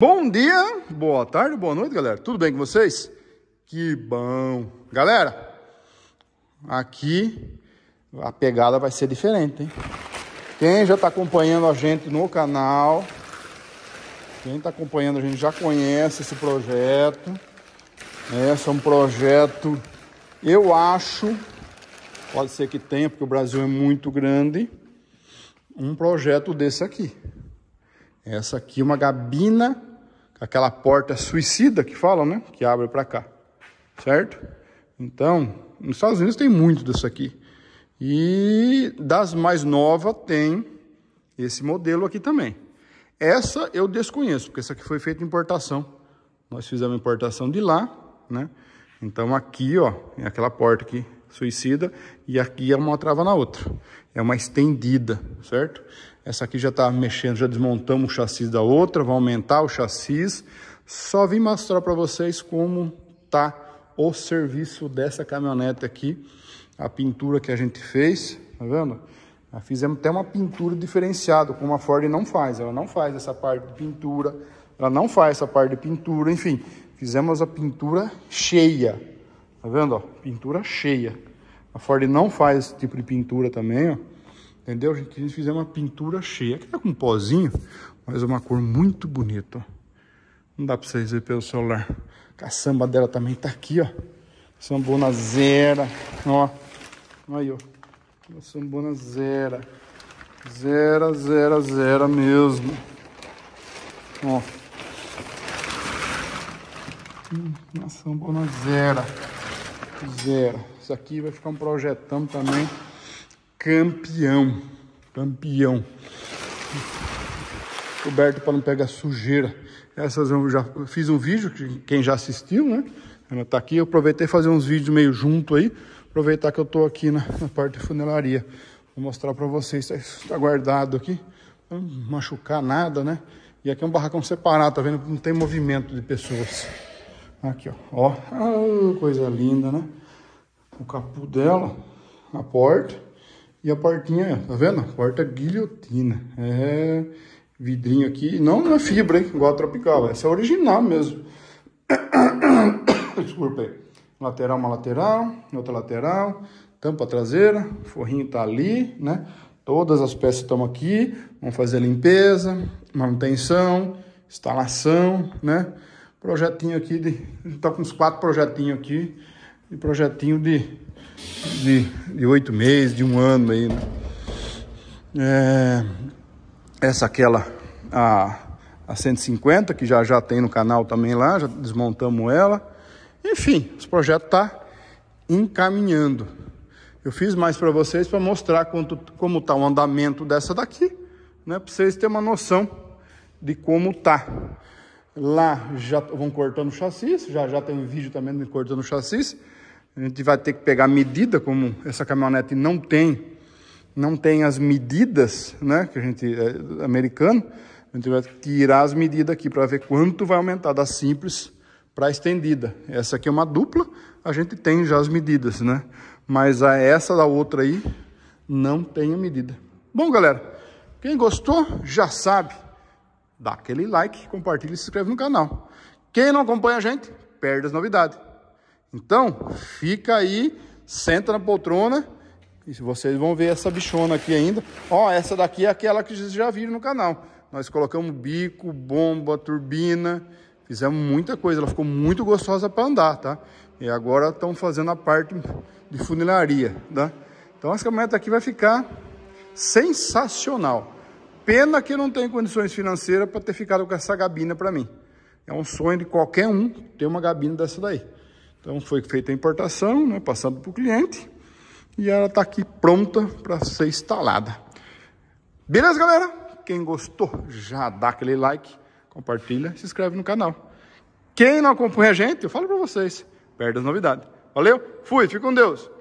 Bom dia, boa tarde, boa noite, galera. Tudo bem com vocês? Que bom. Galera, aqui a pegada vai ser diferente, hein? Quem já está acompanhando a gente no canal, quem está acompanhando a gente já conhece esse projeto. Né? Esse é um projeto, eu acho, pode ser que tenha, porque o Brasil é muito grande, um projeto desse aqui. Essa aqui é uma gabina aquela porta suicida que falam, né? Que abre para cá, certo? Então, nos Estados Unidos tem muito disso aqui. E das mais novas tem esse modelo aqui também. Essa eu desconheço, porque essa aqui foi feita importação. Nós fizemos importação de lá, né? Então aqui, ó, é aquela porta aqui suicida e aqui é uma trava na outra. É uma estendida, certo? Essa aqui já está mexendo, já desmontamos o chassi da outra, vai aumentar o chassi. Só vim mostrar para vocês como tá o serviço dessa caminhonete aqui, a pintura que a gente fez, tá vendo? Nós fizemos até uma pintura diferenciada, como a Ford não faz. Ela não faz essa parte de pintura, ela não faz essa parte de pintura, enfim. Fizemos a pintura cheia, Tá vendo? Ó, pintura cheia. A Ford não faz esse tipo de pintura também, ó. Entendeu? A gente quis fazer uma pintura cheia. Aqui tá com um pozinho, mas é uma cor muito bonita, ó. Não dá pra vocês verem pelo celular. A caçamba dela também tá aqui, ó. Sambona zera, ó. Aí, ó. Sambona zera. Zera, zera, zera mesmo. Ó. Uma sambona zera zero. Isso aqui vai ficar um projetão também campeão. Campeão. Coberto para não pegar sujeira. Essas eu já fiz um vídeo, quem já assistiu, né? Ela tá aqui, eu aproveitei fazer uns vídeos meio junto aí. Aproveitar que eu tô aqui na, na parte de funelaria. Vou mostrar para vocês, está tá guardado aqui. Não machucar nada, né? E aqui é um barracão separado, tá vendo? Não tem movimento de pessoas. Aqui, ó. ó. Ah, coisa linda, né? O capô dela, a porta e a portinha, tá vendo? Porta guilhotina. É vidrinho aqui. Não, é fibra, hein? Igual a tropical. Essa é original mesmo. Desculpa aí. Lateral, uma lateral, outra lateral. Tampa traseira, forrinho tá ali, né? Todas as peças estão aqui. Vamos fazer a limpeza, manutenção, instalação, né? Projetinho aqui de. Tá com uns quatro projetinhos aqui. E projetinho de, de, oito meses, de um ano aí, né? É, essa aquela a, a 150 que já já tem no canal também lá, já desmontamos ela. Enfim, os projeto tá encaminhando. Eu fiz mais para vocês para mostrar quanto, como tá o andamento dessa daqui, né, para vocês terem uma noção de como tá. Lá já vão cortando o chassi, já já tem um vídeo também de cortando chassi. A gente vai ter que pegar medida, como essa caminhonete não tem, não tem as medidas, né, que a gente é americano. A gente vai tirar as medidas aqui para ver quanto vai aumentar da simples para estendida. Essa aqui é uma dupla, a gente tem já as medidas, né? Mas a essa da outra aí não tem a medida. Bom, galera, quem gostou já sabe dá aquele like, compartilha e se inscreve no canal. Quem não acompanha a gente, perde as novidades. Então, fica aí, senta na poltrona e vocês vão ver essa bichona aqui ainda. Ó, essa daqui é aquela que vocês já viram no canal. Nós colocamos bico, bomba, turbina, fizemos muita coisa. Ela ficou muito gostosa para andar, tá? E agora estão fazendo a parte de funilaria, tá? Então essa caminhonete aqui vai ficar sensacional. Pena que não tem condições financeiras para ter ficado com essa gabina para mim. É um sonho de qualquer um ter uma gabina dessa daí. Então foi feita a importação, né, Passando para o cliente, e ela está aqui pronta para ser instalada. Beleza, galera? Quem gostou, já dá aquele like, compartilha, se inscreve no canal. Quem não acompanha a gente, eu falo para vocês, perde as novidades. Valeu? Fui, fique com Deus.